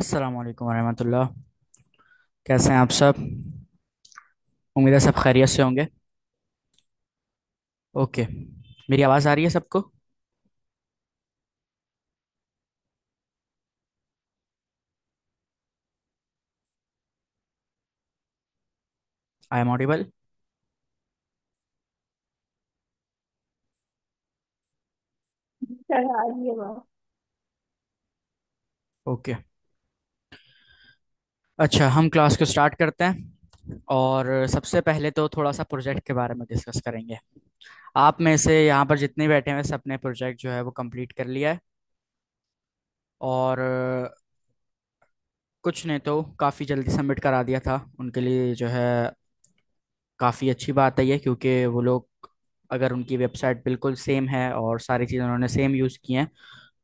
अस्सलाम वालेकुम रहमतुल्लाह कैसे हैं आप सब उम्मीद है सब खैरियत से होंगे ओके मेरी आवाज़ आ रही है सबको आई एम ऑडिबल चल, आ ओके अच्छा हम क्लास को स्टार्ट करते हैं और सबसे पहले तो थोड़ा सा प्रोजेक्ट के बारे में डिस्कस करेंगे आप में से यहाँ पर जितने बैठे हैं सबने प्रोजेक्ट जो है वो कंप्लीट कर लिया है और कुछ ने तो काफ़ी जल्दी सबमिट करा दिया था उनके लिए जो है काफ़ी अच्छी बात है ये क्योंकि वो लोग अगर उनकी वेबसाइट बिल्कुल सेम है और सारी चीज़ उन्होंने सेम यूज़ की हैं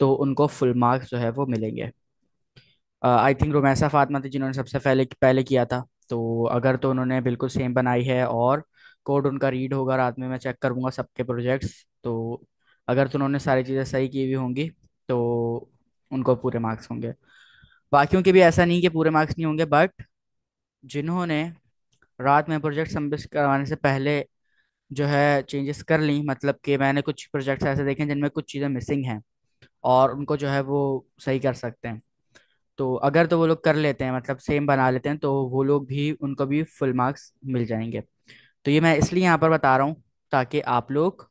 तो उनको फुल मार्क्स जो है वो मिलेंगे आई थिंक रोमैसा फातमा थी तो जिन्होंने सबसे पहले पहले किया था तो अगर तो उन्होंने बिल्कुल सेम बनाई है और कोड उनका रीड होगा रात में मैं चेक करूँगा सबके प्रोजेक्ट्स तो अगर तो उन्होंने सारी चीज़ें सही की हुई होंगी तो उनको पूरे मार्क्स होंगे बाकियों के भी ऐसा नहीं कि पूरे मार्क्स नहीं होंगे बट जिन्होंने रात में प्रोजेक्ट सबमिट करवाने से पहले जो है चेंजेस कर ली मतलब कि मैंने कुछ प्रोजेक्ट्स ऐसे देखे जिनमें कुछ चीज़ें मिसिंग हैं और उनको जो है वो सही कर सकते हैं तो अगर तो वो लोग कर लेते हैं मतलब सेम बना लेते हैं तो वो लोग भी उनको भी फुल मार्क्स मिल जाएंगे तो ये मैं इसलिए यहाँ पर बता रहा हूँ ताकि आप लोग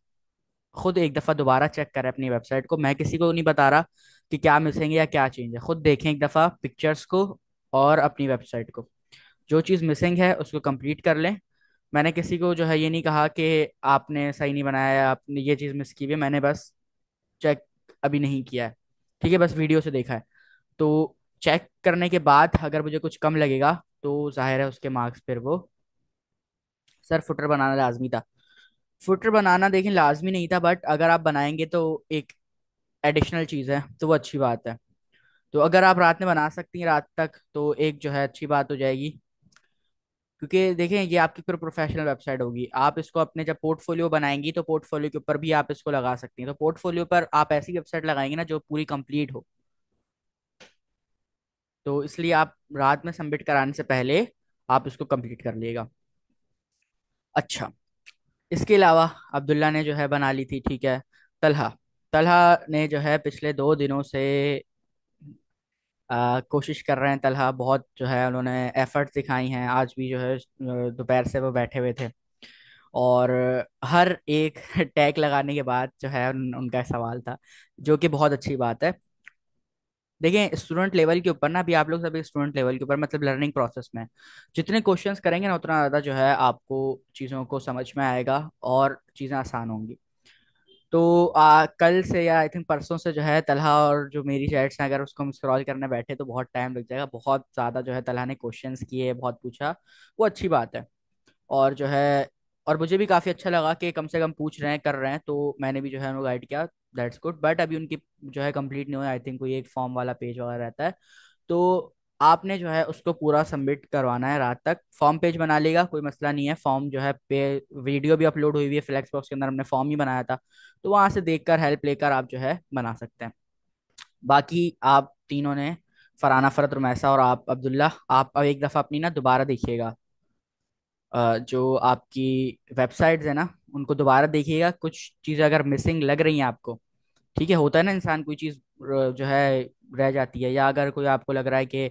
खुद एक दफ़ा दोबारा चेक करें अपनी वेबसाइट को मैं किसी को नहीं बता रहा कि क्या मिसेंगे या क्या चेंज है खुद देखें एक दफ़ा पिक्चर्स को और अपनी वेबसाइट को जो चीज़ मिसिंग है उसको कंप्लीट कर लें मैंने किसी को जो है ये नहीं कहा कि आपने सही नहीं बनाया आपने ये चीज़ मिस की हुई मैंने बस चेक अभी नहीं किया है ठीक है बस वीडियो से देखा है तो चेक करने के बाद अगर मुझे कुछ कम लगेगा तो जाहिर है उसके मार्क्स फिर वो सर फुटर बनाना लाजमी था फुटर बनाना देखें लाजमी नहीं था बट अगर आप बनाएंगे तो एक एडिशनल चीज़ है तो वो अच्छी बात है तो अगर आप रात में बना सकती हैं रात तक तो एक जो है अच्छी बात हो जाएगी क्योंकि देखें ये आपकी फिर प्रोफेशनल वेबसाइट होगी आप इसको अपने जब पोर्टफोलियो बनाएंगी तो पोर्टफोलियो के ऊपर भी आप इसको लगा सकती हैं तो पोर्टफोलियो पर आप ऐसी वेबसाइट लगाएंगे ना जो पूरी कंप्लीट हो तो इसलिए आप रात में सबमिट कराने से पहले आप इसको कंप्लीट कर लिएगा अच्छा इसके अलावा अब्दुल्ला ने जो है बना ली थी ठीक है तलहा तलहा ने जो है पिछले दो दिनों से आ, कोशिश कर रहे हैं तलहा बहुत जो है उन्होंने एफर्ट्स दिखाई हैं आज भी जो है दोपहर से वो बैठे हुए थे और हर एक टैग लगाने के बाद जो है उन, उनका सवाल था जो कि बहुत अच्छी बात है देखिए स्टूडेंट लेवल के ऊपर ना अभी आप लोग सभी स्टूडेंट लेवल के ऊपर मतलब लर्निंग प्रोसेस में जितने क्वेश्चंस करेंगे ना उतना ज़्यादा जो है आपको चीज़ों को समझ में आएगा और चीज़ें आसान होंगी तो आ, कल से या आई थिंक परसों से जो है तलहा और जो मेरी चैट्स हैं अगर उसको हम स्क्रॉल करने बैठे तो बहुत टाइम लग जाएगा बहुत ज़्यादा जो है तलहा ने क्वेश्चंस किए बहुत पूछा वो अच्छी बात है और जो है और मुझे भी काफ़ी अच्छा लगा कि कम से कम पूछ रहे हैं कर रहे हैं तो मैंने भी जो है उनको गाइड किया दैट्स गुड बट अभी उनकी जो है कंप्लीट नहीं हुआ आई थिंक कोई एक फॉर्म वाला पेज वगैरह रहता है तो आपने जो है उसको पूरा सबमिट करवाना है रात तक फॉर्म पेज बना लेगा कोई मसला नहीं है फॉर्म जो है पे वीडियो भी अपलोड हुई हुई है फ्लैक्स बॉक्स के अंदर हमने फॉर्म ही बनाया था तो वहाँ से देख कर हेल्प लेकर आप जो है बना सकते हैं बाकी आप तीनों ने फराना फरत रुमैसा और आप अब्दुल्ला आप अब एक दफ़ा अपनी ना दोबारा देखिएगा जो आपकी वेबसाइट्स है ना उनको दोबारा देखिएगा कुछ चीज़ें अगर मिसिंग लग रही हैं आपको ठीक है होता है ना इंसान कोई चीज जो है रह जाती है या अगर कोई आपको लग रहा है कि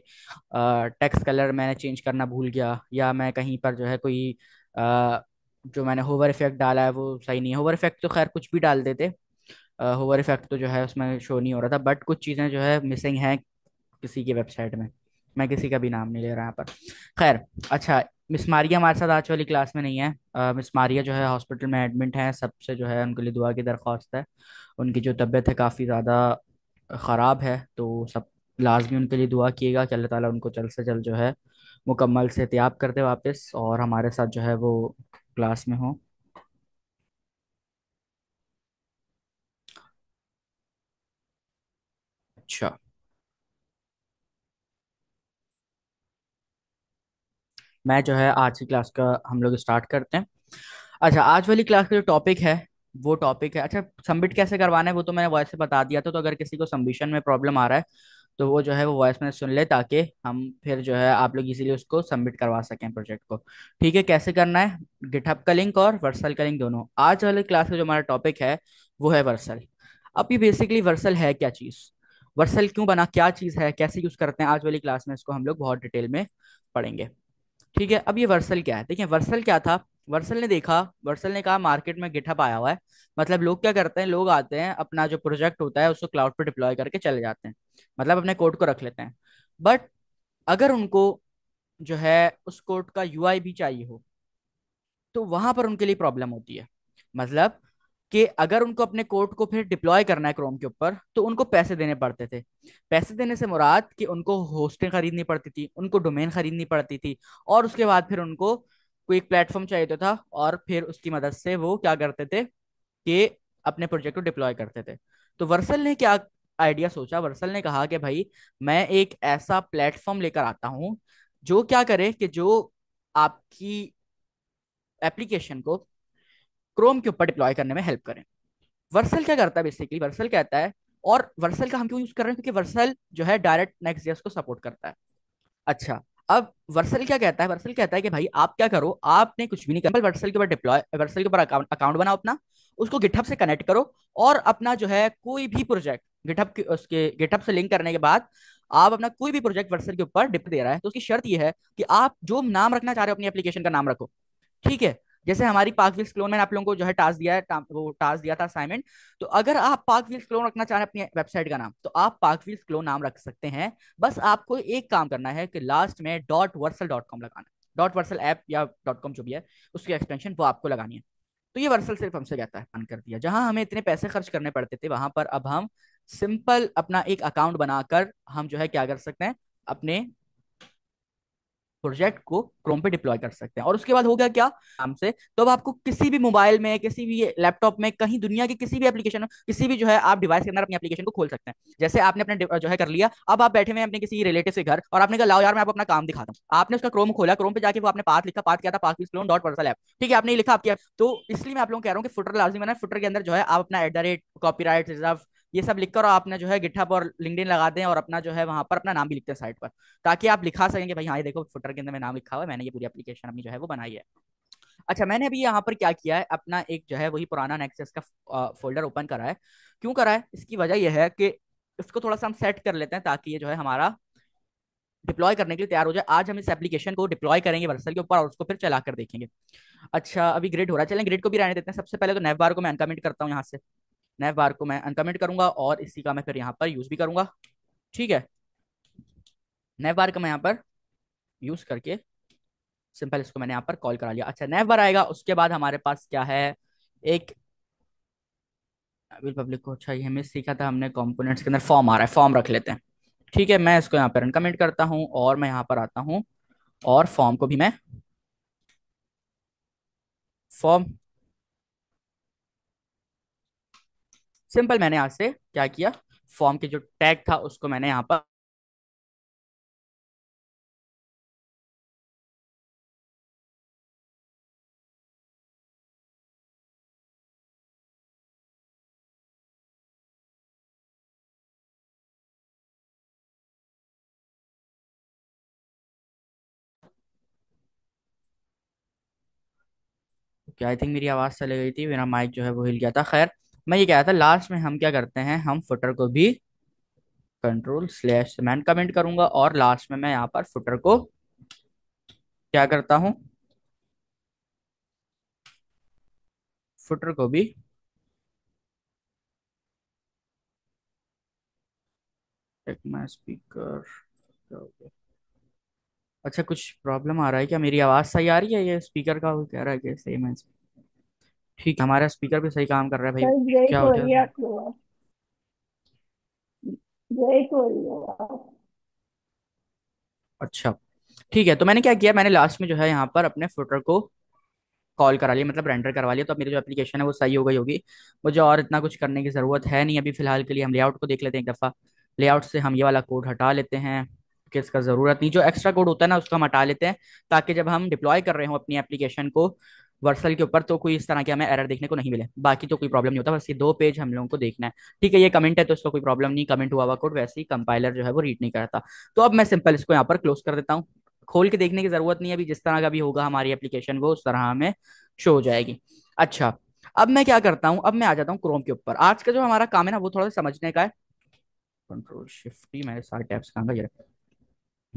टेक्स्ट कलर मैंने चेंज करना भूल गया या मैं कहीं पर जो है कोई आ, जो मैंने होवर इफेक्ट डाला है वो सही नहीं है होवर इफेक्ट तो खैर कुछ भी डाल देते होवर इफेक्ट तो जो है उसमें शो नहीं हो रहा था बट कुछ चीज़ें जो है मिसिंग है किसी की वेबसाइट में मैं किसी का भी नाम नहीं ले रहा यहाँ पर खैर अच्छा मिस मारिया हमारे साथ आज वाली क्लास में नहीं है आ, मिस मारिया जो है हॉस्पिटल में एडमिट है सबसे जो है उनके लिए दुआ की दरख्वास्त है उनकी जो तबीयत है काफ़ी ज़्यादा ख़राब है तो सब लाजमी उनके लिए दुआ किएगा कि अल्लाह ताला उनको जल्द से जल्द जो है मुकम्मल से त्याब कर दे वापस और हमारे साथ जो है वो क्लास में हो अच्छा मैं जो है आज की क्लास का हम लोग स्टार्ट करते हैं अच्छा आज वाली क्लास का जो टॉपिक है वो टॉपिक है अच्छा सबमिट कैसे करवाना है वो तो मैंने वॉइस से बता दिया था तो अगर किसी को सबमिशन में प्रॉब्लम आ रहा है तो वो जो है वो वॉइस में सुन ले ताकि हम फिर जो है आप लोग इजीली उसको सबमिट करवा सकें प्रोजेक्ट को ठीक है कैसे करना है गिटहब का लिंक और वर्सल का लिंक दोनों आज वाले क्लास का जो हमारा टॉपिक है वो है वर्सल अब ये बेसिकली वर्सल है क्या चीज़ वर्सल क्यों बना क्या चीज़ है कैसे यूज़ करते हैं आज वाली क्लास में इसको हम लोग बहुत डिटेल में पढ़ेंगे ठीक है अब ये वर्सल क्या है देखिए वर्सल क्या था वर्सल ने देखा वर्सल ने कहा मार्केट में गिटहब आया हुआ है मतलब लोग क्या करते हैं लोग आते हैं अपना जो प्रोजेक्ट होता है उसको क्लाउड पर डिप्लॉय करके चले जाते हैं मतलब अपने कोड को रख लेते हैं बट अगर उनको जो है उस कोड का यू भी चाहिए हो तो वहां पर उनके लिए प्रॉब्लम होती है मतलब कि अगर उनको अपने कोर्ट को फिर डिप्लॉय करना है क्रोम के ऊपर तो उनको पैसे देने पड़ते थे पैसे देने से मुराद कि उनको होस्टिंग खरीदनी पड़ती थी उनको डोमेन खरीदनी पड़ती थी और उसके बाद फिर उनको कोई एक प्लेटफॉर्म चाहिए था और फिर उसकी मदद से वो क्या करते थे कि अपने प्रोजेक्ट को डिप्लॉय करते थे तो वर्सल ने क्या आइडिया सोचा वर्सल ने कहा कि भाई मैं एक ऐसा प्लेटफॉर्म लेकर आता हूँ जो क्या करे कि जो आपकी एप्लीकेशन को क्रोम के ऊपर डिप्लॉय करने में हेल्प करें वर्सल क्या करता है बेसिकली वर्सल कहता है और वर्सल का हम क्यों यूज कर रहे हैं क्योंकि वर्सल जो है डायरेक्ट नेक्स्ट को सपोर्ट करता है अच्छा अब वर्सल क्या कहता है वर्सल कहता है कि भाई आप क्या करो आपने कुछ भी नहीं करना वर्सल के ऊपर डिप्लॉय वर्सल के ऊपर अकाउंट बनाओ अपना उसको गिटहब से कनेक्ट करो और अपना जो है कोई भी प्रोजेक्ट गिटहब के उसके गिटहब से लिंक करने के बाद आप अपना कोई भी प्रोजेक्ट वर्सल के ऊपर डिप दे रहा है तो उसकी शर्त यह है कि आप जो नाम रखना चाह रहे हो अपनी एप्लीकेशन का नाम रखो ठीक है जैसे हमारी पार्क व्हील्स क्लोन मैंने आप लोगों को जो है टास्क दिया है टा, वो टास्क दिया था असाइनमेंट तो अगर आप पार्क व्हील्स क्लोन रखना चाह रहे हैं अपनी वेबसाइट का नाम तो आप पार्क व्हील्स क्लोन नाम रख सकते हैं बस आपको एक काम करना है कि लास्ट में डॉट वर्सल डॉट कॉम लगाना डॉट वर्सल ऐप या डॉट कॉम जो भी है उसकी एक्सटेंशन वो आपको लगानी है तो ये वर्सल सिर्फ हमसे कहता है बंद कर दिया जहां हमें इतने पैसे खर्च करने पड़ते थे वहां पर अब हम सिंपल अपना एक अकाउंट बनाकर हम जो है क्या कर सकते हैं अपने प्रोजेक्ट को क्रोम पे डिप्लॉय कर सकते हैं और उसके बाद हो गया क्या से तो अब आपको किसी भी मोबाइल में किसी भी लैपटॉप में कहीं दुनिया के किसी भी एप्लीकेशन में किसी भी जो है आप डिवाइस के अंदर अपनी एप्लीकेशन को खोल सकते हैं जैसे आपने अपने जो है कर लिया अब आप बैठे हुए अपने किसी रिलेटिव से घर और आपने कहा लाओ यार मैं आप अपना काम दिखाता हूँ आपने उसका क्रोम खोला क्रोम पे जाके वो आपने पाथ लिखा पाथ किया था path clone dot vercel app ठीक है आपने लिखा आपकी तो इसलिए मैं आप लोग कह रहा हूँ कि फुटर लाजमी बना फुटर के अंदर जो है आप अपना at the rate copyright reserve ये सब लिखकर और आपने जो है पर और लिंकडिन लगा दें और अपना जो है वहाँ पर अपना नाम भी लिखते हैं साइट पर ताकि आप लिखा सकें कि भाई हाँ ये देखो फुटर के अंदर मैं नाम लिखा हुआ है मैंने ये पूरी एप्लीकेशन अपनी जो है वो बनाई है अच्छा मैंने अभी यहाँ पर क्या किया है अपना एक जो है वही पुराना नेक्सेस का फोल्डर ओपन करा है क्यों करा है इसकी वजह यह है कि इसको थोड़ा सा हम सेट कर लेते हैं ताकि ये जो है हमारा डिप्लॉय करने के लिए तैयार हो जाए आज हम इस एप्लीकेशन को डिप्लॉय करेंगे वर्सल के ऊपर और उसको फिर चला कर देखेंगे अच्छा अभी ग्रिड हो रहा है चलें ग्रिड को भी रहने देते हैं सबसे पहले तो नेव बार को मैं अनकमेंट करता हूँ यहाँ से नेव बार को मैं अनकमेंट करूंगा और इसी का मैं फिर यहाँ पर यूज भी करूंगा ठीक है नेव बार का मैं यहाँ पर यूज करके सिंपल इसको मैंने यहाँ पर कॉल करा लिया अच्छा नेव बार आएगा उसके बाद हमारे पास क्या है एक पब्लिक को अच्छा ये हमें सीखा था हमने कॉम्पोनेट्स के अंदर फॉर्म आ रहा है फॉर्म रख लेते हैं ठीक है मैं इसको यहाँ पर अनकमेंट करता हूँ और मैं यहाँ पर आता हूँ और फॉर्म को भी मैं फॉर्म सिंपल मैंने यहाँ से क्या किया फॉर्म के जो टैग था उसको मैंने यहाँ पर आई थिंक मेरी आवाज़ चली गई थी मेरा माइक जो है वो हिल गया था खैर मैं ये कह रहा था लास्ट में हम क्या करते हैं हम फुटर को भी कंट्रोल स्लैश से मैं कमेंट करूंगा और लास्ट में मैं यहाँ पर फुटर को क्या करता हूं फुटर को भी माय स्पीकर अच्छा कुछ प्रॉब्लम आ रहा है क्या मेरी आवाज़ सही आ रही है ये स्पीकर का वो कह रहा है कि सेम है ठीक है हमारा स्पीकर भी सही काम कर रहा है भाई क्या हो जाए रही रही अच्छा ठीक है तो मैंने क्या किया मैंने लास्ट में जो है यहाँ पर अपने फुटर को कॉल करा लिया मतलब रेंडर करवा लिया तो अब मेरी जो एप्लीकेशन है वो सही हो गई होगी मुझे और इतना कुछ करने की ज़रूरत है नहीं अभी फिलहाल के लिए हम लेआउट को देख लेते हैं एक दफ़ा लेआउट से हम ये वाला कोड हटा लेते हैं क्योंकि इसका ज़रूरत नहीं जो एक्स्ट्रा कोड होता है ना उसको हम हटा लेते हैं ताकि जब हम डिप्लॉय कर रहे हो अपनी एप्लीकेशन को वर्सल के ऊपर तो कोई इस तरह के हमें एरर देखने को नहीं मिले बाकी तो कोई प्रॉब्लम नहीं होता बस ये दो पेज हम लोगों को देखना है ठीक है ये कमेंट है तो इसका कोई प्रॉब्लम नहीं कमेंट हुआ हुआ कोड वैसे ही कंपाइलर जो है वो रीड नहीं करता तो अब मैं सिंपल इसको यहाँ पर क्लोज कर देता हूँ खोल के देखने की जरूरत नहीं है अभी जिस तरह का भी होगा हमारी एप्लीकेशन वो उस तरह हमें शो हो जाएगी अच्छा अब मैं क्या करता हूँ अब मैं आ जाता हूँ क्रोम के ऊपर आज का जो हमारा काम है ना वो थोड़ा सा समझने का है कंट्रोल शिफ्ट मैंने सारे टैब्स कहाँ का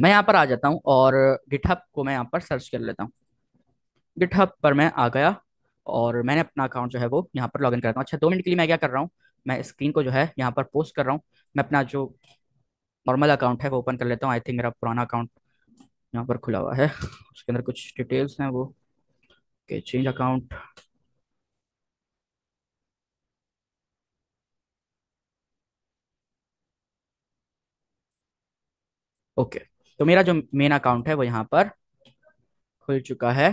मैं यहाँ पर आ जाता हूँ और गिटहब को मैं यहाँ पर सर्च कर लेता हूँ गिटहब पर मैं आ गया और मैंने अपना अकाउंट जो है वो यहाँ पर लॉग इन करता हूँ अच्छा दो मिनट के लिए मैं क्या कर रहा हूँ मैं स्क्रीन को जो है यहाँ पर पोस्ट कर रहा हूँ मैं अपना जो नॉर्मल अकाउंट है वो ओपन कर लेता हूँ आई थिंक मेरा पुराना अकाउंट यहाँ पर खुला हुआ है उसके अंदर कुछ डिटेल्स हैं वो के चेंज अकाउंट ओके तो मेरा जो मेन अकाउंट है वो यहाँ पर खुल चुका है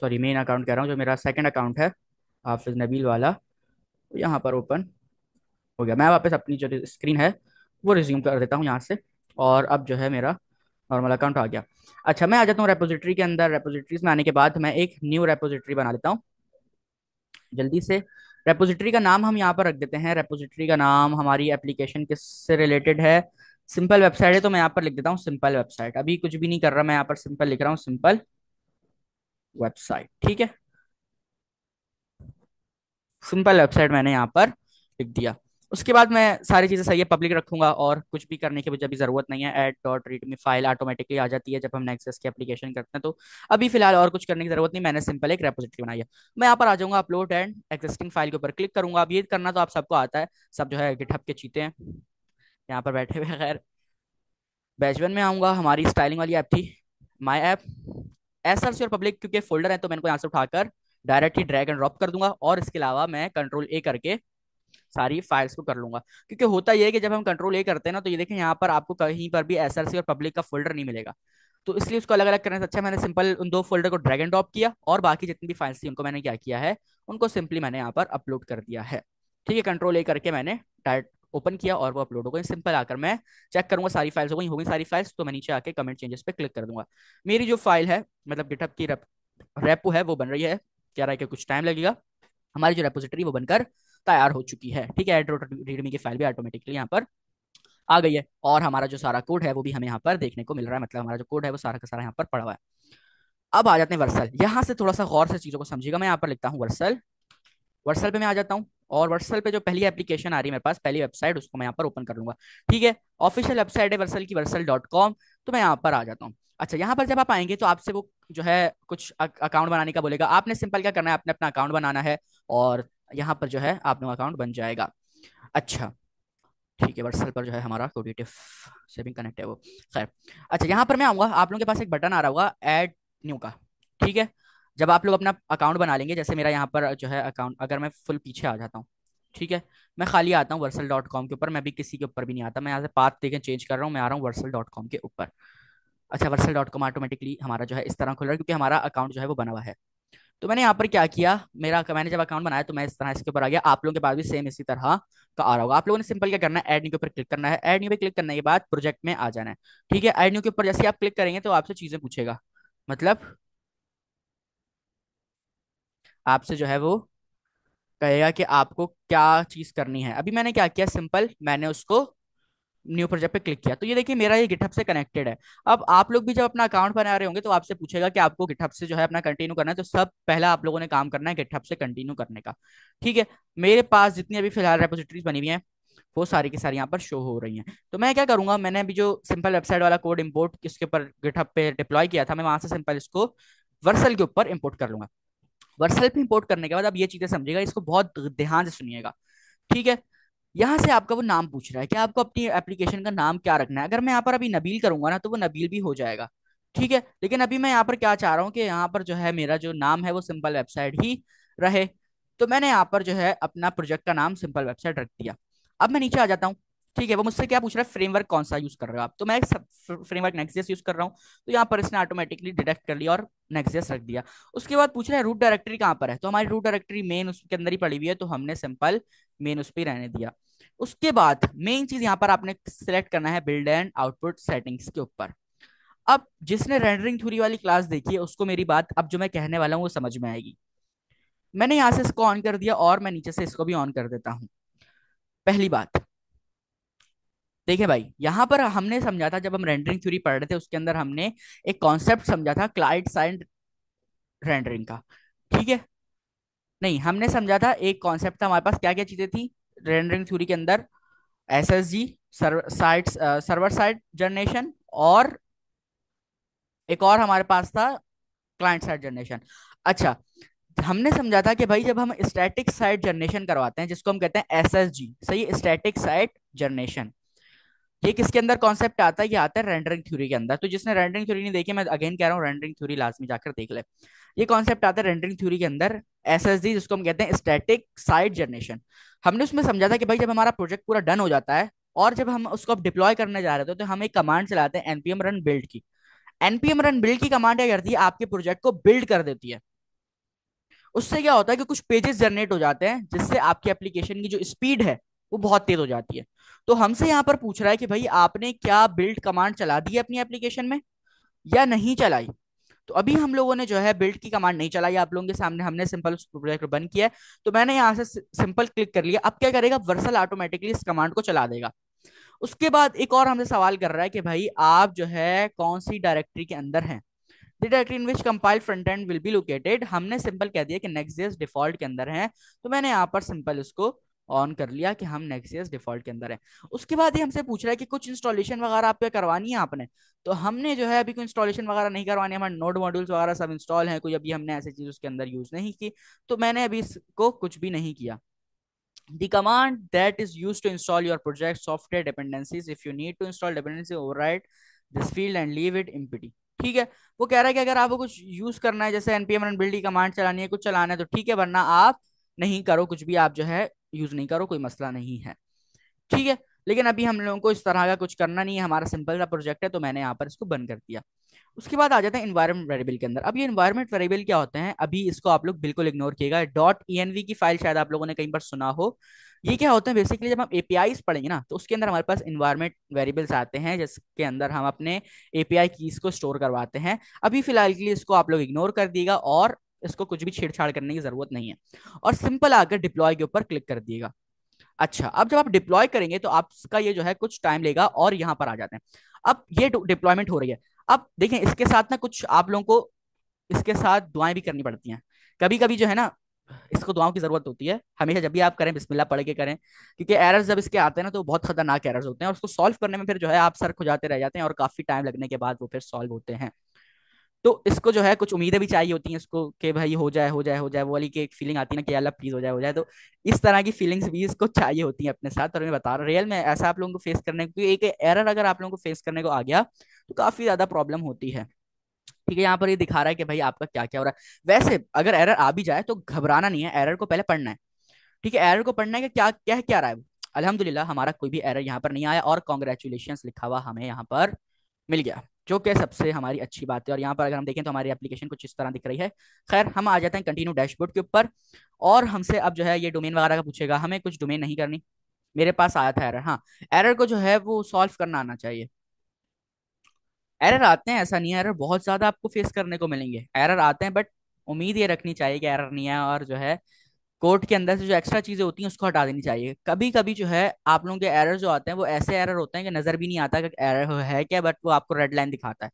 सॉरी मेन अकाउंट कह रहा हूँ जो मेरा सेकंड अकाउंट है हाफिज नबील वाला यहाँ पर ओपन हो गया मैं वापस अपनी जो स्क्रीन है वो रिज्यूम कर देता हूँ यहाँ से और अब जो है मेरा नॉर्मल अकाउंट आ गया अच्छा मैं आ जाता हूँ रेपोजिटरी के अंदर रेपोजिटरीज में आने के बाद मैं एक न्यू रेपोजिटरी बना लेता हूँ जल्दी से रेपोजिटरी का नाम हम यहाँ पर रख देते हैं रेपोजिटरी का नाम हमारी एप्लीकेशन किससे रिलेटेड है सिंपल वेबसाइट है तो मैं यहाँ पर लिख देता हूँ सिंपल वेबसाइट अभी कुछ भी नहीं कर रहा मैं यहाँ पर सिंपल लिख रहा हूँ सिंपल वेबसाइट ठीक है सिंपल वेबसाइट मैंने यहाँ पर लिख दिया उसके बाद मैं सारी चीज़ें सही है पब्लिक रखूंगा और कुछ भी करने की मुझे अभी ज़रूरत नहीं है add dot read file automatically आ जाती है जब हम नेक्सेस की एप्लीकेशन करते हैं तो अभी फिलहाल और कुछ करने की ज़रूरत नहीं मैंने सिंपल एक रेपोजिटरी बनाई है मैं यहाँ पर आ जाऊंगा अपलोड एंड एक्सिस्टिंग फाइल के ऊपर क्लिक करूंगा अब ये करना तो आप सबको आता है सब जो है गिटहब के चीते हैं यहाँ पर बैठे हुए खैर बैचवन में आऊँगा हमारी स्टाइलिंग वाली ऐप थी my app S R C और पब्लिक क्योंकि फोल्डर है तो मैं इनको यहाँ से उठाकर डायरेक्टली ड्रैग एंड ड्रॉप कर दूंगा और इसके अलावा मैं कंट्रोल ए करके सारी फाइल्स को कर लूंगा क्योंकि होता यह है कि जब हम कंट्रोल ए करते हैं ना तो ये देखें यहाँ पर आपको कहीं पर भी एस और पब्लिक का फोल्डर नहीं मिलेगा तो इसलिए उसको अलग अलग करने से अच्छा मैंने सिंपल उन दो फोल्डर को ड्रैग एंड ड्रॉप किया और बाकी जितनी भी फाइल्स थी उनको मैंने क्या किया है उनको सिंपली मैंने यहाँ पर अपलोड कर दिया है ठीक है कंट्रोल ए करके मैंने डायरेक्ट ओपन किया और वो अपलोड हो गई सिंपल आकर मैं चेक करूंगा सारी फाइल्स हो गई होगी सारी फाइल्स तो मैं नीचे आके कमेंट चेंजेस पे क्लिक कर दूंगा मेरी जो फाइल है मतलब गिटअप की रेपो है वो बन रही है कह रहा है कि कुछ टाइम लगेगा हमारी जो रेपोजिटरी वो बनकर तैयार हो चुकी है ठीक है एड्रोट रीडमी की फाइल भी ऑटोमेटिकली यहाँ पर आ गई है और हमारा जो सारा कोड है वो भी हमें यहाँ पर देखने को मिल रहा है मतलब हमारा जो कोड है वो सारा का सारा यहाँ पर पड़ा हुआ है अब आ जाते हैं वर्सल यहाँ से थोड़ा सा गौर से चीज़ों को समझिएगा मैं यहाँ पर लिखता हूँ वर्सल वर्सल पे मैं आ जाता हूँ और वर्सल पे जो पहली एप्लीकेशन आ रही है मेरे पास पहली वेबसाइट उसको मैं यहाँ पर ओपन कर लूंगा ठीक है ऑफिशियल वेबसाइट है वर्सल की वर्सल डॉट कॉम तो मैं यहाँ पर आ जाता हूँ अच्छा यहाँ पर जब आप आएंगे तो आपसे वो जो है कुछ अकाउंट बनाने का बोलेगा आपने सिंपल क्या करना है आपने अपना अकाउंट बनाना है और यहाँ पर जो है आपने अकाउंट बन जाएगा अच्छा ठीक है वर्सल पर जो है हमारा कोडिटिव सेविंग कनेक्ट है वो खैर अच्छा यहाँ पर मैं आऊँगा आप लोगों के पास एक बटन आ रहा होगा एड न्यू का ठीक है जब आप लोग अपना अकाउंट बना लेंगे जैसे मेरा यहाँ पर जो है अकाउंट अगर मैं फुल पीछे आ जाता हूँ ठीक है मैं खाली आता हूँ वर्सल डॉट कॉम के ऊपर मैं भी किसी के ऊपर भी नहीं आता मैं यहाँ से पाथ देखें चेंज कर रहा हूँ मैं आ रहा हूँ वर्सल डॉट कॉम के ऊपर अच्छा वर्सल डॉट कॉम ऑटोमेटिकली हमारा जो है इस तरह खुल रहा है क्योंकि हमारा अकाउंट जो है वो बना हुआ है तो मैंने यहाँ पर क्या किया मेरा मैंने जब अकाउंट बनाया तो मैं इस तरह इसके ऊपर आ गया आप लोगों के पास भी सेम इसी तरह का आ रहा होगा आप लोगों ने सिंपल क्या करना है एड न्यू के ऊपर क्लिक करना है एड न्यू पे क्लिक करने के बाद प्रोजेक्ट में आ जाना है ठीक है एड न्यू के ऊपर जैसे आप क्लिक करेंगे तो आपसे चीजें पूछेगा मतलब आपसे जो है वो कहेगा कि आपको क्या चीज़ करनी है अभी मैंने क्या किया सिंपल मैंने उसको न्यू प्रोजेक्ट पे क्लिक किया तो ये देखिए मेरा ये गिटहब से कनेक्टेड है अब आप लोग भी जब अपना अकाउंट बना रहे होंगे तो आपसे पूछेगा कि आपको गिटहब से जो है अपना कंटिन्यू करना है तो सब पहला आप लोगों ने काम करना है गिटहब से कंटिन्यू करने का ठीक है मेरे पास जितनी अभी फिलहाल रेपोजिटरीज बनी हुई हैं वो सारी की सारी यहाँ पर शो हो रही हैं तो मैं क्या करूंगा मैंने अभी जो सिंपल वेबसाइट वाला कोड इम्पोर्ट किसके ऊपर गिटहब पे डिप्लॉय किया था मैं वहां से सिंपल इसको वर्सल के ऊपर इम्पोर्ट कर लूंगा वर्सेल्फ इंपोर्ट करने के बाद आप ये चीजें समझेगा इसको बहुत ध्यान से सुनिएगा ठीक है यहाँ से आपका वो नाम पूछ रहा है कि आपको अपनी एप्लीकेशन का नाम क्या रखना है अगर मैं यहाँ पर अभी नबील करूंगा ना तो वो नबील भी हो जाएगा ठीक है लेकिन अभी मैं यहाँ पर क्या चाह रहा हूँ कि यहाँ पर जो है मेरा जो नाम है वो सिंपल वेबसाइट ही रहे तो मैंने यहाँ पर जो है अपना प्रोजेक्ट का नाम सिंपल वेबसाइट रख दिया अब मैं नीचे आ जाता हूँ ठीक है वो मुझसे क्या पूछ रहा है फ्रेमवर्क कौन सा यूज कर रहे हो आप तो मैं फ्रेमवर्क नेक्सजेस यूज कर रहा हूँ तो यहाँ पर इसने ऑटोमेटिकली डिटेक्ट कर लिया और नेक्सजेस रख दिया उसके बाद पूछ रहा है रूट डायरेक्टरी कहाँ पर है तो हमारी रूट डायरेक्टरी मेन उसके अंदर ही पड़ी हुई है तो हमने सिंपल मेन उस पर रहने दिया उसके बाद मेन चीज यहाँ पर आपने सेलेक्ट करना है बिल्ड एंड आउटपुट सेटिंग्स के ऊपर अब जिसने रेंडरिंग थ्यूरी वाली क्लास देखी है उसको मेरी बात अब जो मैं कहने वाला हूँ वो समझ में आएगी मैंने यहाँ से इसको ऑन कर दिया और मैं नीचे से इसको भी ऑन कर देता हूँ पहली बात देखिए भाई यहाँ पर हमने समझा था जब हम रेंडरिंग थ्योरी पढ़ रहे थे उसके अंदर हमने एक कॉन्सेप्ट समझा था क्लाइंट साइड रेंडरिंग का ठीक है नहीं हमने समझा था एक कॉन्सेप्ट था हमारे पास क्या क्या चीजें थी रेंडरिंग थ्योरी के अंदर S S G side server side generation और एक और हमारे पास था क्लाइंट साइड जनरेशन अच्छा हमने समझा था कि भाई जब हम स्टैटिक साइट जनरेशन करवाते हैं जिसको हम कहते हैं एस एस जी सही स्टैटिक साइट जनरेशन ये किसके अंदर कॉन्सेप्ट आता है ये आता है रेंडरिंग थ्योरी के अंदर तो जिसने रेंडरिंग थ्योरी नहीं देखी मैं अगेन कह रहा हूँ रेंडरिंग थ्योरी लास्ट में जाकर देख ले ये कॉन्सेप्ट आता है रेंडरिंग थ्योरी के अंदर एस एस डी जिसको हम कहते हैं स्टेटिक साइड जनरेशन हमने उसमें समझा था कि भाई जब हमारा प्रोजेक्ट पूरा डन हो जाता है और जब हम उसको अब डिप्लॉय करने जा रहे थे तो हम एक कमांड चलाते हैं एनपीएम रन बिल्ड की एनपीएम रन बिल्ड की कमांड क्या करती है आपके प्रोजेक्ट को बिल्ड कर देती है उससे क्या होता है कि कुछ पेजेस जनरेट हो जाते हैं जिससे आपकी एप्लीकेशन की जो स्पीड है वो बहुत तेज हो जाती है तो हमसे यहाँ पर पूछ रहा है कि भाई आपने क्या बिल्ड कमांड चला दी है अपनी एप्लीकेशन में या नहीं चलाई तो अभी हम लोगों ने जो है बिल्ड की कमांड नहीं चलाई आप लोगों के सामने हमने सिंपल प्रोजेक्ट बन किया है तो मैंने यहाँ से सिंपल क्लिक कर लिया अब क्या करेगा वर्सल ऑटोमेटिकली इस कमांड को चला देगा उसके बाद एक और हमसे सवाल कर रहा है कि भाई आप जो है कौन सी डायरेक्टरी के अंदर हैं directory in which compile front end will be located हमने सिंपल कह दिया कि नेक्स्ट डिफॉल्ट के अंदर है तो मैंने यहाँ पर सिंपल इसको ऑन कर लिया कि हम नेक्सियस डिफॉल्ट के अंदर है उसके बाद ही हमसे पूछ रहा है कि कुछ इंस्टॉलेशन वगैरह आप पे करवानी है आपने तो हमने जो है अभी कोई इंस्टॉलेशन वगैरह नहीं करवानी हमारे नोड मॉड्यूल्स वगैरह सब इंस्टॉल हैं कोई अभी हमने ऐसी चीज़ उसके अंदर यूज़ नहीं की तो मैंने अभी इसको कुछ भी नहीं किया the command that is used to install your project software dependencies if you need to install dependency override this field and leave it empty ठीक है वो कह रहा है कि अगर आपको कुछ यूज करना है जैसे एनपीएम बिल्डिंग कमांड चलानी है कुछ चलाना है तो ठीक है वरना आप नहीं करो कुछ भी आप जो है यूज नहीं करो कोई मसला नहीं है ठीक है लेकिन अभी हम लोगों को इस तरह का कुछ करना नहीं है हमारा सिंपल सा प्रोजेक्ट है तो मैंने यहाँ पर इसको बंद कर दिया उसके बाद आ जाते हैं इन्वायरमेंट वेरिएबल के अंदर अब ये इन्वायरमेंट वेरिएबल क्या होते हैं अभी इसको आप लोग बिल्कुल इग्नोर किएगा डॉट ई की फाइल शायद आप लोगों ने कहीं पर सुना हो ये क्या होते हैं बेसिकली जब हम एपीआईस पढ़ेंगे ना तो उसके अंदर हमारे पास इन्वायरमेंट वेरिएबल्स आते हैं जिसके अंदर हम अपने ए एपीआई कीज को स्टोर करवाते हैं अभी फिलहाल के लिए इसको आप लोग इग्नोर कर दिएगा और इसको कुछ भी छेड़छाड़ करने की जरूरत नहीं है और सिंपल आकर डिप्लॉय के ऊपर क्लिक कर दिएगा अच्छा अब जब आप डिप्लॉय करेंगे तो आपका ये जो है कुछ टाइम लेगा और यहाँ पर आ जाते हैं अब ये डिप्लॉयमेंट हो रही है अब देखें इसके साथ ना कुछ आप लोगों को इसके साथ दुआएं भी करनी पड़ती हैं कभी कभी जो है ना इसको दुआओं की जरूरत होती है हमेशा जब भी आप करें बिस्मिल्लाह पढ़ के करें क्योंकि एरर्स जब इसके आते हैं ना तो बहुत खतरनाक एरर्स होते हैं और उसको सॉल्व करने में फिर जो है आप सर खुजाते रह जाते हैं और काफी टाइम लगने के बाद वो फिर सॉल्व होते हैं तो इसको जो है कुछ उम्मीदें भी चाहिए होती हैं इसको कि भाई हो जाए हो जाए हो जाए वो वाली की एक फीलिंग आती है ना कि अल्लाह प्लीज हो जाए हो जाए तो इस तरह की फीलिंग्स भी इसको चाहिए होती हैं अपने साथ और मैं बता रहा हूँ रियल में ऐसा आप लोगों को फेस करने क्योंकि एक एरर अगर आप लोगों को फेस करने को आ गया तो काफ़ी ज़्यादा प्रॉब्लम होती है ठीक है यहाँ पर ये दिखा रहा है कि भाई आपका क्या क्या हो रहा है वैसे अगर एरर आ भी जाए तो घबराना नहीं है एरर को पहले पढ़ना है ठीक है एरर को पढ़ना है कि क्या क्या क्या रहा है अलहमदिल्ला हमारा कोई भी एरर यहाँ पर नहीं आया और कॉन्ग्रेचुलेशन लिखा हुआ हमें यहाँ पर मिल गया जो कि सबसे हमारी अच्छी बात है और यहाँ पर अगर हम देखें तो हमारी एप्लीकेशन कुछ इस तरह दिख रही है खैर हम आ जाते हैं कंटिन्यू डैशबोर्ड के ऊपर और हमसे अब जो है ये डोमेन वगैरह का पूछेगा हमें कुछ डोमेन नहीं करनी मेरे पास आया था एरर हाँ एरर को जो है वो सॉल्व करना आना चाहिए एरर आते हैं ऐसा नहीं है एरर बहुत ज्यादा आपको फेस करने को मिलेंगे एरर आते हैं बट उम्मीद ये रखनी चाहिए कि एरर नहीं है और जो है कोर्ट के अंदर से जो एक्स्ट्रा चीजें होती हैं उसको हटा देनी चाहिए कभी कभी जो है आप लोगों के एरर जो आते हैं वो ऐसे एरर होते हैं कि नजर भी नहीं आता कि एरर है क्या बट वो आपको रेड लाइन दिखाता है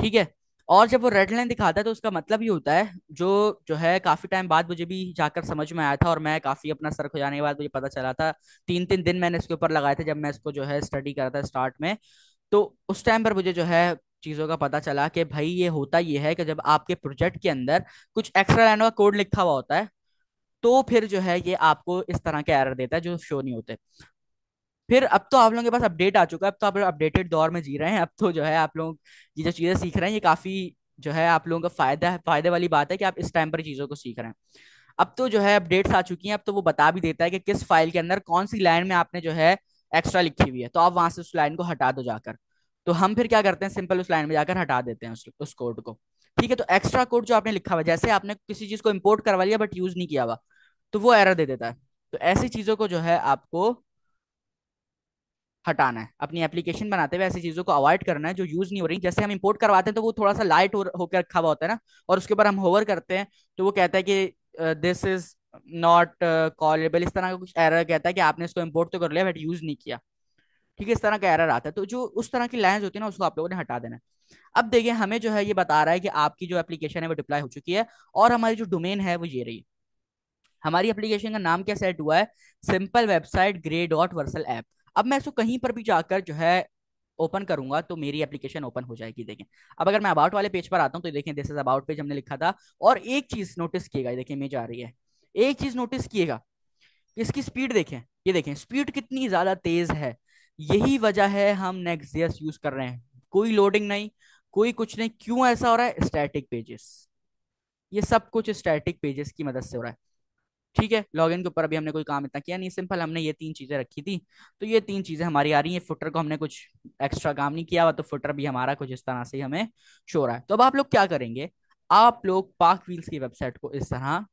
ठीक है और जब वो रेड लाइन दिखाता है तो उसका मतलब ये होता है जो जो है काफ़ी टाइम बाद मुझे भी जाकर समझ में आया था और मैं काफ़ी अपना सर खुजाने के बाद मुझे पता चला था तीन तीन दिन मैंने इसके ऊपर लगाए थे जब मैं इसको जो है स्टडी करा था स्टार्ट में तो उस टाइम पर मुझे जो है चीज़ों का पता चला कि भाई ये होता ये है कि जब आपके प्रोजेक्ट के अंदर कुछ एक्स्ट्रा लाइन का कोड लिखा हुआ होता है तो फिर जो है ये आपको इस तरह के एरर देता है जो शो नहीं होते फिर अब तो आप लोगों के पास अपडेट आ चुका है अब तो आप लोग अपडेटेड दौर में जी रहे हैं अब तो जो है आप लोग ये जो चीज़ें सीख रहे हैं ये काफ़ी जो है आप लोगों का फायदा है फायदे वाली बात है कि आप इस टाइम पर चीज़ों को सीख रहे हैं अब तो जो है अपडेट्स आ चुकी हैं अब तो वो बता भी देता है कि किस फाइल के अंदर कौन सी लाइन में आपने जो है एक्स्ट्रा लिखी हुई है तो आप वहां से उस लाइन को हटा दो जाकर तो हम फिर क्या करते हैं सिंपल उस लाइन में जाकर हटा देते हैं उस, उस कोड को ठीक है तो एक्स्ट्रा कोड जो आपने लिखा हुआ जैसे आपने किसी चीज को इम्पोर्ट करवा लिया बट यूज नहीं किया हुआ तो वो एरर दे देता है तो ऐसी चीज़ों को जो है आपको हटाना है अपनी एप्लीकेशन बनाते हुए ऐसी चीज़ों को अवॉइड करना है जो यूज़ नहीं हो रही जैसे हम इंपोर्ट करवाते हैं तो वो थोड़ा सा लाइट होकर रखा हुआ होता है ना और उसके ऊपर हम होवर करते हैं तो वो कहता है कि दिस इज़ नॉट कॉलेबल इस तरह का कुछ एरर कहता है कि आपने इसको इम्पोर्ट तो कर लिया बट यूज़ नहीं किया ठीक है इस तरह का एरर आता है तो जो उस तरह की लाइन्स होती है ना उसको आप लोगों ने हटा देना है अब देखिए हमें जो है ये बता रहा है कि आपकी जो एप्लीकेशन है वो डिप्लाई हो चुकी है और हमारी जो डोमेन है वो ये रही हमारी एप्लीकेशन का नाम क्या सेट हुआ है simple website grey dot Vercel app अब मैं इसको कहीं पर भी जाकर जो है ओपन करूंगा तो मेरी एप्लीकेशन ओपन हो जाएगी देखें अब अगर मैं अबाउट वाले पेज पर आता हूँ तो देखें दिस इज अबाउट पेज हमने लिखा था और एक चीज नोटिस किएगा देखें इमेज आ रही है एक चीज नोटिस किएगा इसकी स्पीड देखें ये देखें स्पीड कितनी ज्यादा तेज है यही वजह है हम नेक्स्ट जेएस यूज कर रहे हैं कोई लोडिंग नहीं कोई कुछ नहीं क्यों ऐसा हो रहा है स्टैटिक पेजेस ये सब कुछ स्टैटिक पेजेस की मदद से हो रहा है ठीक है लॉगिन के ऊपर अभी हमने कोई काम इतना किया नहीं सिंपल हमने ये तीन चीजें रखी थी तो ये तीन चीजें हमारी आ रही है फुटर को हमने कुछ एक्स्ट्रा काम नहीं किया हुआ तो फुटर भी हमारा कुछ इस तरह से हमें शो रहा है तो अब आप लोग क्या करेंगे आप लोग पार्क व्हील्स की वेबसाइट को इस तरह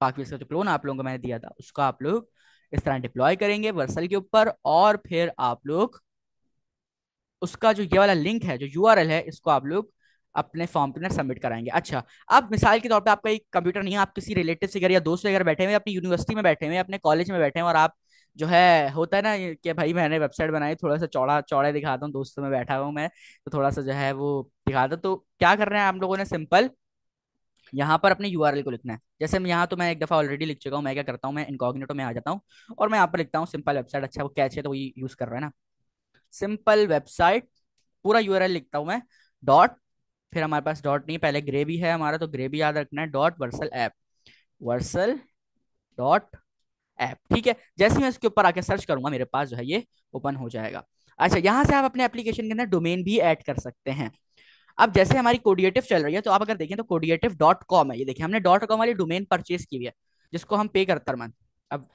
पार्क व्हील्स का जो क्लोन आप लोगों को मैंने दिया था उसका आप लोग इस तरह डिप्लॉय करेंगे वर्सल के ऊपर और फिर आप लोग उसका जो ये वाला लिंक है जो यूआरएल है इसको आप लोग अपने फॉर्म अंदर सबमिट कराएंगे अच्छा अब मिसाल के तौर पे आपका एक कंप्यूटर नहीं है आप किसी रिलेटिव से घर या दोस्त वगैरह बैठे हुए अपनी यूनिवर्सिटी में बैठे हुए अपने कॉलेज में बैठे हैं और आप जो है होता है ना कि भाई मैंने वेबसाइट बनाई थोड़ा सा चौड़ा चौड़ा दिखाता हूँ दोस्तों में बैठा हूँ मैं तो थोड़ा सा जो है वो दिखाता तो क्या कर रहे हैं आप लोगों ने सिंपल यहाँ पर अपने यू को लिखना है जैसे मैं यहाँ तो मैं एक दफ़ा ऑलरेडी लिख चुका हूँ मैं क्या करता हूँ मैं इनकॉग्नेटो में आ जाता हूँ और मैं यहाँ पर लिखता हूँ सिंपल वेबसाइट अच्छा वो कैच है तो वही यूज़ कर रहा है ना सिंपल वेबसाइट पूरा यू लिखता हूँ मैं डॉट फिर हमारे पास डॉट नहीं पहले ग्रे भी है हमारा तो ग्रे भी याद रखना है dot Vercel app Vercel dot app ठीक है जैसे मैं इसके ऊपर आके सर्च करूंगा मेरे पास जो है ये ओपन हो जाएगा अच्छा यहाँ से आप अपने एप्लीकेशन के अंदर डोमेन भी ऐड कर सकते हैं अब जैसे हमारी कोडिएटिव चल रही है तो आप अगर देखें तो कोडिएटिव डॉट कॉम है ये देखिए हमने डॉट कॉम वाली डोमेन परचेज की हुई है जिसको हम पे करते हैं मंथ अब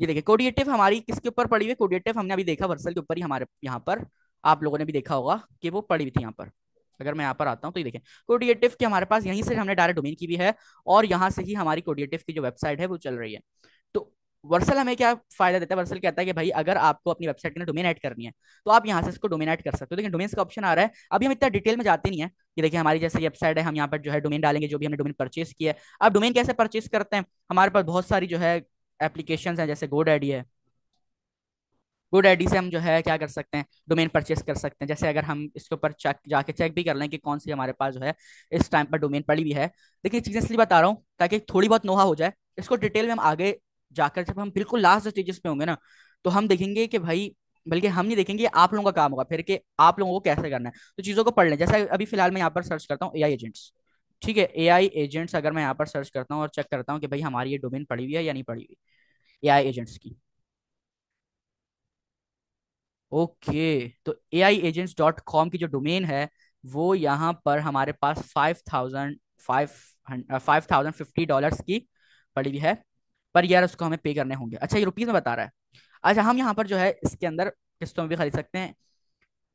ये देखिए कोडिएटिव हमारी किसके ऊपर पड़ी हुई है कोडिएटिव हमने अभी देखा वर्सल के ऊपर ही हमारे यहाँ पर आप लोगों ने भी देखा होगा कि वो पड़ी हुई थी यहाँ पर अगर मैं यहाँ पर आता हूँ तो ये देखें कोडिएटिव की हमारे पास यहीं से हमने डायरेक्ट डोमेन की भी है और यहाँ से ही हमारी कोडिएटिव की जो वेबसाइट है वो चल रही है तो वर्सल हमें क्या फायदा देता है वर्सल कहता है कि भाई अगर आपको अपनी वेबसाइट में डोमेन ऐड करनी है तो आप यहाँ से इसको डोमेन ऐड कर सकते हो देखिए डोमेन्स का ऑप्शन आ रहा है अभी हम इतना डिटेल में जाते नहीं है ये देखिए हमारी जैसे वेबसाइट है हम यहाँ पर जो है डोमेन डालेंगे जो भी हमने डोमेन परचेज किया है आप डोमेन कैसे परचेस करते हैं हमारे पास बहुत सारी जो है एप्लीकेशन है जैसे गोड आइडिया है गुड आईडी से हम जो है क्या कर सकते हैं डोमेन परचेस कर सकते हैं जैसे अगर हम इसके ऊपर चेक जाके चेक भी कर लें कि कौन सी हमारे पास जो है इस टाइम पर डोमेन पड़ी हुई है देखिए चीज़ें इसलिए बता रहा हूँ ताकि थोड़ी बहुत नोहा हो जाए इसको डिटेल में हम आगे जाकर जब हम बिल्कुल लास्ट स्टेजेस पे होंगे ना तो हम देखेंगे कि भाई बल्कि हम नहीं देखेंगे आप लोगों का काम होगा फिर कि आप लोगों को कैसे करना है तो चीज़ों को पढ़ लें जैसे अभी फिलहाल मैं यहाँ पर सर्च करता हूँ ए एजेंट्स ठीक है ए एजेंट्स अगर मैं यहाँ पर सर्च करता हूँ और चेक करता हूँ कि भाई हमारी ये डोमेन पड़ी हुई है या नहीं पड़ी हुई ए एजेंट्स की ओके तो A I agents dot com की जो डोमेन है वो यहाँ पर हमारे पास five thousand five five thousand fifty dollars की पड़ी हुई है पर यार उसको हमें पे करने होंगे अच्छा ये रुपीज़ में बता रहा है अच्छा हम यहाँ पर जो है इसके अंदर किस्तों में भी खरीद सकते हैं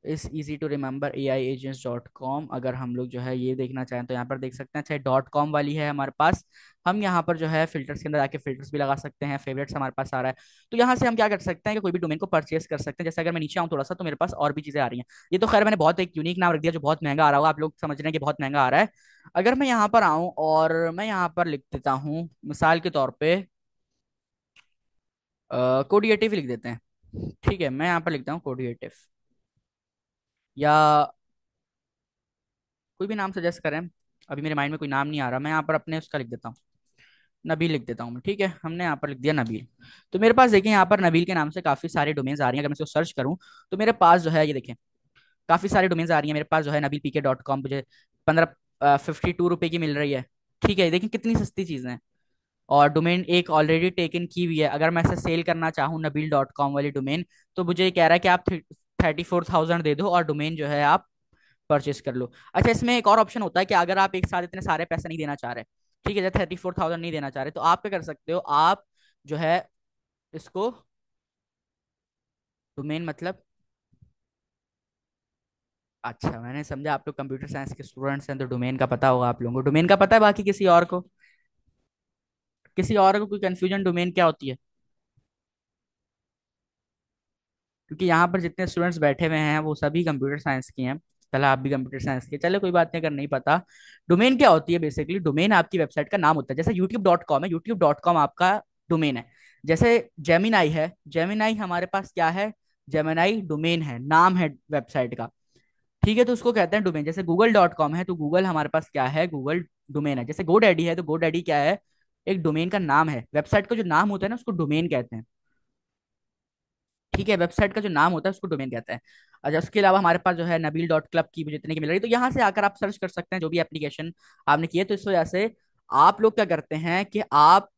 इस easy to remember A I agents dot com अगर हम लोग जो है ये देखना चाहें तो यहाँ पर देख सकते हैं चाहे डॉट कॉम वाली है हमारे पास हम यहाँ पर जो है फिल्टर्स के अंदर आके फिल्टर्स भी लगा सकते हैं फेवरेट्स हमारे पास आ रहा है तो यहाँ से हम क्या कर सकते हैं कि कोई भी डोमेन को परचेस कर सकते हैं जैसे अगर मैं नीचे आऊँ थोड़ा सा तो मेरे पास और भी चीज़ें आ रही हैं ये तो खैर मैंने बहुत एक यूनिक नाम रख दिया जो बहुत महंगा आ रहा होगा आप लोग समझ रहे हैं कि बहुत महंगा आ रहा है अगर मैं यहाँ पर आऊँ और मैं यहाँ पर लिख देता हूँ मिसाल के तौर पर कोडिएटिव लिख देते हैं ठीक है मैं यहाँ पर लिखता हूँ कोडिएटिव या कोई भी नाम सजेस्ट करें अभी मेरे माइंड में कोई नाम नहीं आ रहा मैं यहाँ पर अपने उसका लिख देता हूँ नबील लिख देता हूँ मैं ठीक है हमने यहाँ पर लिख दिया नबील तो मेरे पास देखें यहाँ पर नबील के नाम से काफ़ी सारे डोमेन्स आ रही हैं अगर मैं इसको सर्च करूँ तो मेरे पास जो है ये देखें काफ़ी सारे डोमेन्स आ रही हैं मेरे पास जो है Nabeel P K dot com मुझे पंद्रह फिफ्टी टू रुपये की मिल रही है ठीक है देखिए कितनी सस्ती चीज़ें हैं और डोमेन एक ऑलरेडी टेकन की हुई है अगर मैं इसे सेल करना चाहूँ नबील डॉट कॉम वाली डोमेन तो मुझे कह रहा है कि आप थर्टी फोर थाउजेंड दे दो और डोमेन जो है आप परचेस कर लो अच्छा इसमें एक और ऑप्शन होता है कि अगर आप एक साथ इतने सारे पैसे नहीं देना चाह रहे ठीक है जैसे थर्टी फोर थाउजेंड नहीं देना चाह रहे तो आप क्या कर सकते हो आप जो है इसको डोमेन मतलब अच्छा मैंने समझा आप लोग कंप्यूटर साइंस के स्टूडेंट्स हैं तो डोमेन का पता होगा आप लोगों को डोमेन का पता है बाकी किसी और को किसी और को कोई कंफ्यूजन डोमेन क्या होती है क्योंकि यहाँ पर जितने स्टूडेंट्स बैठे हुए हैं वो सभी कंप्यूटर साइंस के हैं चला आप भी कंप्यूटर साइंस के चले कोई बात नहीं अगर नहीं पता डोमेन क्या होती है बेसिकली डोमेन आपकी वेबसाइट का नाम होता है जैसे यूट्यूब डॉट कॉम है यूट्यूब डॉट कॉम आपका डोमेन है जैसे जेमिनाई है जेमिनाई हमारे पास क्या है जेमिनाई डोमेन है नाम है वेबसाइट का ठीक है तो उसको कहते हैं डोमेन जैसे गूगल डॉट कॉम है तो गूगल हमारे पास क्या है गूगल डोमेन है जैसे गो डैडी है तो गो डैडी क्या है एक डोमेन का नाम है वेबसाइट का जो नाम होता है ना उसको डोमेन कहते हैं ठीक है वेबसाइट का जो नाम होता है उसको डोमेन कहते हैं अच्छा उसके अलावा हमारे पास जो है नबील डॉट क्लब की जितने की मिल रही तो यहाँ से आकर आप सर्च कर सकते हैं जो भी एप्लीकेशन आपने किए तो इस वजह से आप लोग क्या करते हैं कि आप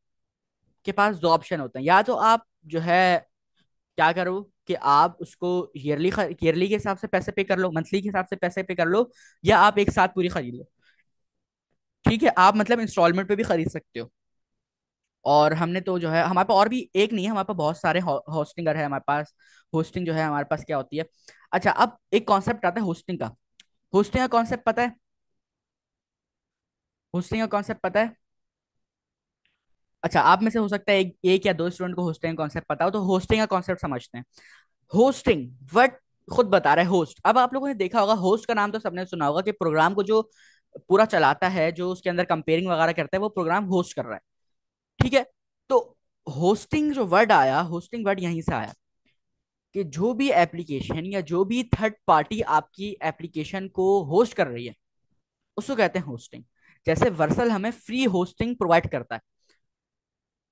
के पास दो ऑप्शन होते हैं या तो आप जो है क्या करो कि आप उसको ईयरली ईयरली के हिसाब से पैसे पे कर लो मंथली के हिसाब से पैसे पे कर लो या आप एक साथ पूरी खरीद लो ठीक है आप मतलब इंस्टॉलमेंट पे भी खरीद सकते हो और हमने तो जो है हमारे पास और भी एक नहीं है हमारे पास बहुत सारे होस्टिंगर है हमारे पास होस्टिंग जो है हमारे पास क्या होती है अच्छा अब एक कॉन्सेप्ट आता है होस्टिंग का होस्टिंग का कॉन्सेप्ट पता है होस्टिंग का कॉन्सेप्ट पता है अच्छा आप में से हो सकता है एक, एक या दो स्टूडेंट को होस्टिंग का कॉन्सेप्ट पता हो तो होस्टिंग का कॉन्सेप्ट समझते हैं होस्टिंग वट खुद बता रहे होस्ट अब आप लोगों ने देखा होगा होस्ट का नाम तो सबने सुना होगा कि प्रोग्राम को जो पूरा चलाता है जो उसके अंदर कंपेयरिंग वगैरह करता है वो प्रोग्राम होस्ट कर रहा है ठीक है तो होस्टिंग जो वर्ड आया होस्टिंग वर्ड यहीं से आया कि जो भी एप्लीकेशन या जो भी थर्ड पार्टी आपकी एप्लीकेशन को होस्ट कर रही है उसको कहते हैं होस्टिंग जैसे वर्सल हमें फ्री होस्टिंग प्रोवाइड करता है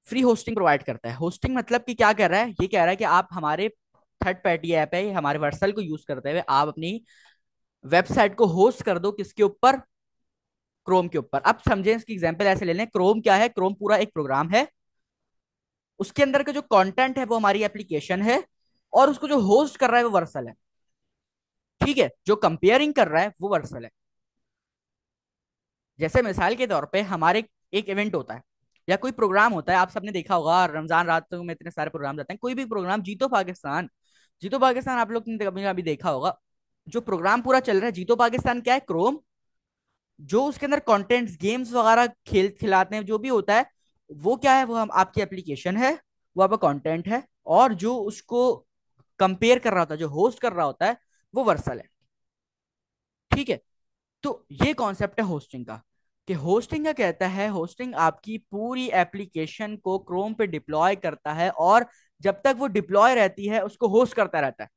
फ्री होस्टिंग प्रोवाइड करता है होस्टिंग मतलब कि क्या कह रहा है ये कह रहा है कि आप हमारे थर्ड पार्टी ऐप है हमारे वर्सल को यूज करते हुए आप अपनी वेबसाइट को होस्ट कर दो किसके ऊपर क्रोम के ऊपर अब समझें इसकी एग्जाम्पल ऐसे ले लें क्रोम क्या है क्रोम पूरा एक प्रोग्राम है उसके अंदर का जो कंटेंट है वो हमारी एप्लीकेशन है और उसको जो होस्ट कर रहा है वो वर्सल है ठीक है जो कंपेयरिंग कर रहा है वो वर्सल है जैसे मिसाल के तौर पे हमारे एक इवेंट होता है या कोई प्रोग्राम होता है आप सबने देखा होगा रमजान रात तो में इतने सारे प्रोग्राम जाते हैं कोई भी प्रोग्राम जीतो पाकिस्तान जीतो पाकिस्तान आप लोग ने अभी देखा होगा जो प्रोग्राम पूरा चल रहा है जीतो पाकिस्तान क्या है क्रोम जो उसके अंदर कॉन्टेंट गेम्स वगैरह खेल खिलाते हैं जो भी होता है वो क्या है वो हम आपकी एप्लीकेशन है वो आपका कॉन्टेंट है और जो उसको कंपेयर कर रहा होता है जो होस्ट कर रहा होता है वो वर्सल है ठीक है तो ये कॉन्सेप्ट है होस्टिंग का कि होस्टिंग का कहता है होस्टिंग आपकी पूरी एप्लीकेशन को क्रोम पे डिप्लॉय करता है और जब तक वो डिप्लॉय रहती है उसको होस्ट करता रहता है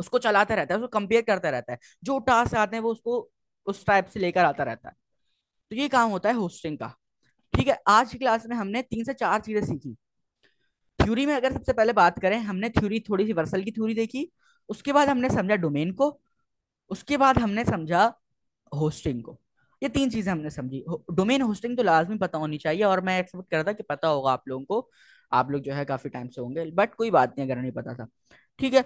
उसको चलाता रहता है उसको कंपेयर करता रहता है जो टास्क आते हैं वो उसको उस टाइप से लेकर आता रहता है तो ये काम होता है होस्टिंग का ठीक है आज की क्लास में हमने तीन से चार चीजें सीखी थ्योरी में अगर सबसे पहले बात करें हमने थ्योरी थोड़ी सी वर्सल की थ्योरी देखी उसके बाद हमने समझा डोमेन को उसके बाद हमने समझा होस्टिंग को ये तीन चीजें हमने समझी डोमेन होस्टिंग तो लाजमी पता होनी चाहिए और मैं एक्सपेक्ट कर रहा था कि पता होगा आप लोगों को आप लोग जो है काफी टाइम से होंगे बट कोई बात नहीं अगर नहीं पता था ठीक है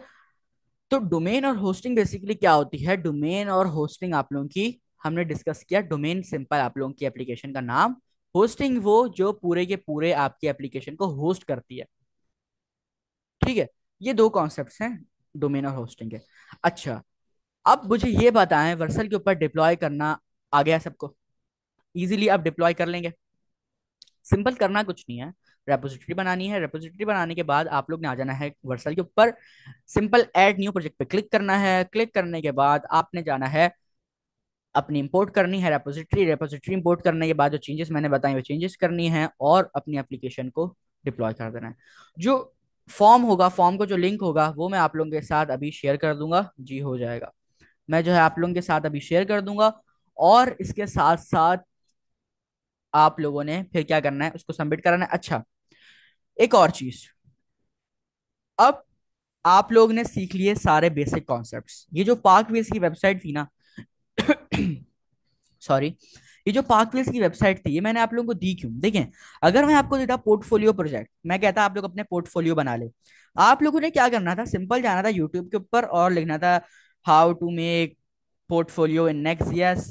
तो डोमेन और होस्टिंग बेसिकली क्या होती है डोमेन और होस्टिंग आप लोगों की हमने डिस्कस किया डोमेन सिंपल आप लोगों की एप्लीकेशन का नाम होस्टिंग वो जो पूरे के पूरे आपकी एप्लीकेशन को होस्ट करती है ठीक है ये दो कॉन्सेप्ट हैं डोमेन और होस्टिंग के अच्छा अब मुझे ये बताएं वर्सल के ऊपर डिप्लॉय करना आ गया सबको इजीली आप डिप्लॉय कर लेंगे सिंपल करना कुछ नहीं है रेपोजिटरी बनानी है रेपोजिटरी बनाने के बाद आप लोग ने आ जाना है वर्सल के ऊपर सिंपल एड न्यू प्रोजेक्ट पे क्लिक करना है क्लिक करने के बाद आपने जाना है अपनी इंपोर्ट करनी है रेपोजिटरी रेपोजिटरी इंपोर्ट करने के बाद जो चेंजेस मैंने बताए वो चेंजेस करनी है और अपनी एप्लीकेशन को डिप्लॉय कर देना है जो फॉर्म होगा फॉर्म का जो लिंक होगा वो मैं आप लोगों के साथ अभी शेयर कर दूंगा जी हो जाएगा मैं जो है आप लोगों के साथ अभी शेयर कर दूंगा और इसके साथ साथ आप लोगों ने फिर क्या करना है उसको सबमिट कराना है अच्छा एक और चीज अब आप लोग ने सीख लिए सारे बेसिक कॉन्सेप्ट ये जो पार्क की वेबसाइट थी ना सॉरी ये जो पार्क की वेबसाइट थी ये मैंने आप लोगों को दी क्यों देखें अगर मैं आपको देता पोर्टफोलियो प्रोजेक्ट मैं कहता आप लोग अपने पोर्टफोलियो बना ले आप लोगों ने क्या करना था सिंपल जाना था यूट्यूब के ऊपर और लिखना था how to make portfolio in next year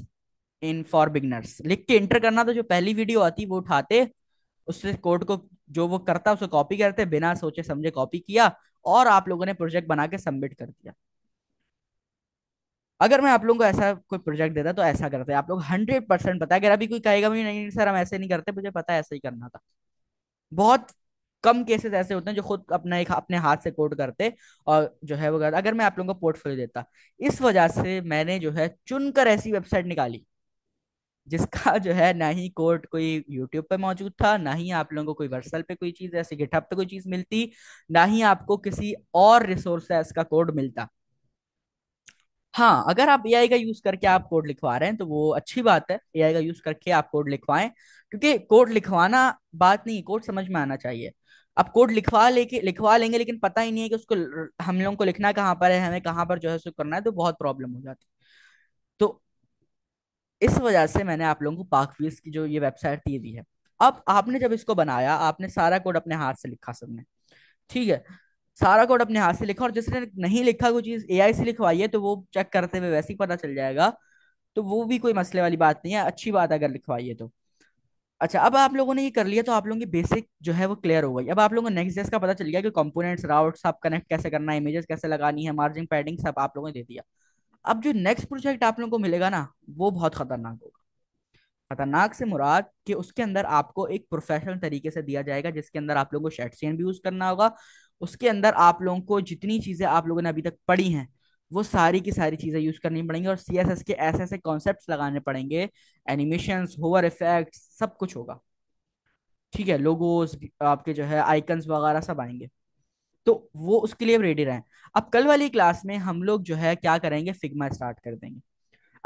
in for beginners लिख के इंटर करना था जो पहली वीडियो आती वो उठाते उससे कोड को जो वो करता है उसे कॉपी करते बिना सोचे समझे कॉपी किया और आप लोगों ने प्रोजेक्ट बना के सबमिट कर दिया अगर मैं आप लोगों को ऐसा कोई प्रोजेक्ट देता तो ऐसा करते आप लोग हंड्रेड परसेंट पता अगर अभी कोई कहेगा मुझे नहीं सर हम ऐसे नहीं करते मुझे पता है ऐसे ही करना था बहुत कम केसेस ऐसे होते हैं जो खुद अपना एक अपने हाथ से कोड करते और जो है वो अगर मैं आप लोगों को पोर्टफोलियो देता इस वजह से मैंने जो है चुनकर ऐसी वेबसाइट निकाली जिसका जो है ना ही कोर्ट कोई यूट्यूब पे मौजूद था ना ही आप लोगों को कोई वर्सल पे कोई चीज ऐसी गिटहब पे कोई चीज मिलती ना ही आपको किसी और रिसोर्स से इसका कोड मिलता हाँ अगर आप एआई का यूज करके आप कोड लिखवा रहे हैं तो वो अच्छी बात है एआई का यूज करके आप कोड लिखवाएं क्योंकि कोड लिखवाना बात नहीं कोड समझ में आना चाहिए अब कोड लिखवा लेके लिखवा लेंगे लेकिन पता ही नहीं है कि उसको हम लोगों को लिखना कहाँ पर है हमें कहाँ पर जो है उसको करना है तो बहुत प्रॉब्लम हो जाती है इस वजह से मैंने आप लोगों को पार्क की जो ये वेबसाइट दी दी है अब आपने जब इसको बनाया आपने सारा कोड अपने हाथ से लिखा सबने ठीक है सारा कोड अपने हाथ से लिखा और जिसने नहीं लिखा कोई चीज एआई से लिखवाई है तो वो चेक करते हुए वैसे ही पता चल जाएगा तो वो भी कोई मसले वाली बात नहीं है अच्छी बात अगर लिखवाई तो अच्छा अब आप लोगों ने ये कर लिया तो आप लोगों की बेसिक जो है वो क्लियर हो गई अब आप लोगों को नेक्स्ट जेस का पता चल गया कि कंपोनेंट्स राउट्स आप कनेक्ट कैसे करना है इमेजेस कैसे लगानी है मार्जिन पैडिंग सब आप लोगों ने दे दिया अब जो नेक्स्ट प्रोजेक्ट आप लोगों को मिलेगा ना वो बहुत खतरनाक होगा खतरनाक से मुराद कि उसके अंदर आपको एक प्रोफेशनल तरीके से दिया जाएगा जिसके अंदर आप लोगों को सीन भी यूज करना होगा उसके अंदर आप लोगों को जितनी चीजें आप लोगों ने अभी तक पढ़ी हैं वो सारी की सारी चीजें यूज करनी पड़ेंगी और सी एस एस के ऐसे ऐसे कॉन्सेप्ट लगाने पड़ेंगे एनिमेशन होवर इफेक्ट सब कुछ होगा ठीक है लोगोस आपके जो है आइकन्स वगैरह सब आएंगे तो वो उसके लिए रेडी रहें अब कल वाली क्लास में हम लोग जो है क्या करेंगे फिग्मा स्टार्ट कर देंगे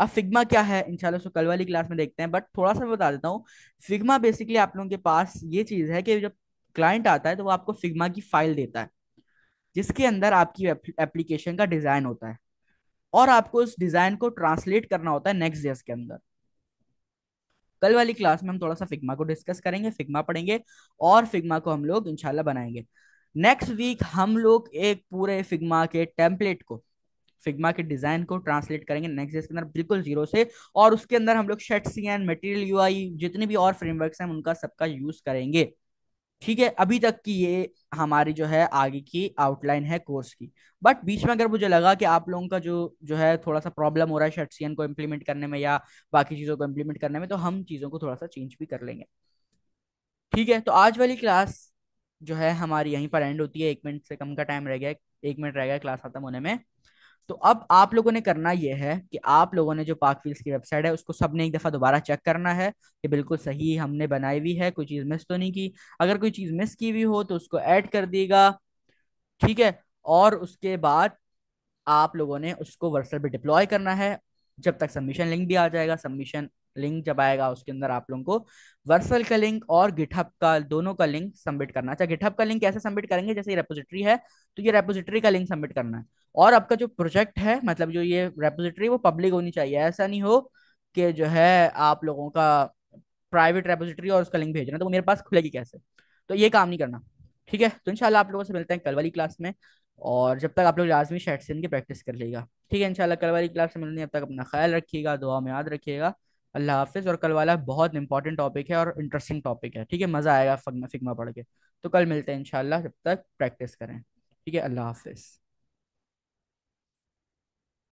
अब फिग्मा क्या है इंशाल्लाह उसको कल वाली क्लास में देखते हैं बट थोड़ा सा बता देता हूँ फिग्मा बेसिकली आप लोगों के पास ये चीज़ है कि जब क्लाइंट आता है तो वो आपको फिग्मा की फाइल देता है जिसके अंदर आपकी एप्लीकेशन का डिज़ाइन होता है और आपको उस डिज़ाइन को ट्रांसलेट करना होता है नेक्स्ट जेस के अंदर कल वाली क्लास में हम थोड़ा सा फिग्मा को डिस्कस करेंगे फिग्मा पढ़ेंगे और फिग्मा को हम लोग इंशाल्लाह बनाएंगे नेक्स्ट वीक हम लोग एक पूरे फिग्मा के टेम्पलेट को फिग्मा के डिजाइन को ट्रांसलेट करेंगे नेक्स्ट के अंदर बिल्कुल जीरो से और उसके अंदर हम लोग shadcn material UI जितने भी और फ्रेमवर्क हैं उनका सबका यूज करेंगे ठीक है अभी तक की ये हमारी जो है आगे की आउटलाइन है कोर्स की बट बीच में अगर मुझे लगा कि आप लोगों का जो जो है थोड़ा सा प्रॉब्लम हो रहा है शर्ट को इम्प्लीमेंट करने में या बाकी चीज़ों को इम्प्लीमेंट करने में तो हम चीज़ों को थोड़ा सा चेंज भी कर लेंगे ठीक है तो आज वाली क्लास जो है हमारी यहीं पर एंड होती है एक मिनट से कम का टाइम रह गया एक मिनट रह गया क्लास खत्म होने में तो अब आप लोगों ने करना यह है कि आप लोगों ने जो पार्क फील्स की वेबसाइट है उसको सबने एक दफ़ा दोबारा चेक करना है कि बिल्कुल सही हमने बनाई हुई है कोई चीज़ मिस तो नहीं की अगर कोई चीज़ मिस की हुई हो तो उसको ऐड कर देगा ठीक है और उसके बाद आप लोगों ने उसको वर्सल पे डिप्लॉय करना है जब तक सबमिशन लिंक भी आ जाएगा सबमिशन लिंक जब आएगा उसके अंदर आप लोगों को वर्सल का लिंक और गिठप का दोनों का लिंक सबमिट करना अच्छा गिठप का लिंक कैसे सबमिट करेंगे जैसे रेपोजिटरी है तो ये रेपोजिटरी का लिंक सबमिट करना है और आपका जो प्रोजेक्ट है मतलब जो ये रेपोजिटरी वो पब्लिक होनी चाहिए ऐसा नहीं हो कि जो है आप लोगों का प्राइवेट रेपोजिटरी और उसका लिंक भेजना तो मेरे पास खुलेगी कैसे तो ये काम नहीं करना ठीक है तो इंशाल्लाह आप लोगों से मिलते हैं कल वाली क्लास में और जब तक आप लोग लाजमी शेट्स से इनकी प्रैक्टिस कर लेगा ठीक है इंशाल्लाह कल वाली क्लास में मिलने अब तक अपना ख्याल रखिएगा दुआ में याद रखिएगा अल्लाह हाफिज़ और कल वाला बहुत इंपॉर्टेंट टॉपिक है और इंटरेस्टिंग टॉपिक है ठीक है मज़ा आएगा फिग्मा पढ़ के तो कल मिलते हैं इंशाल्लाह जब तक प्रैक्टिस करें ठीक है अल्लाह हाफिज़